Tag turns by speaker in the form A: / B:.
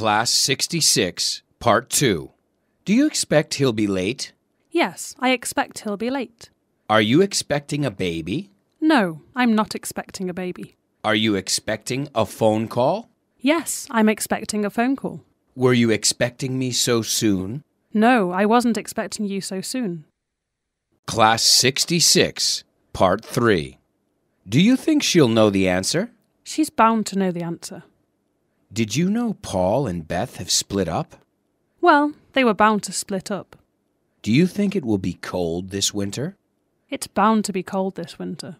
A: Class 66, Part 2. Do you expect he'll be late?
B: Yes, I expect he'll be late.
A: Are you expecting a baby?
B: No, I'm not expecting a baby.
A: Are you expecting a phone call?
B: Yes, I'm expecting a phone call.
A: Were you expecting me so soon?
B: No, I wasn't expecting you so soon.
A: Class 66, Part 3. Do you think she'll know the answer?
B: She's bound to know the answer.
A: Did you know Paul and Beth have split up?
B: Well, they were bound to split up.
A: Do you think it will be cold this winter?
B: It's bound to be cold this winter.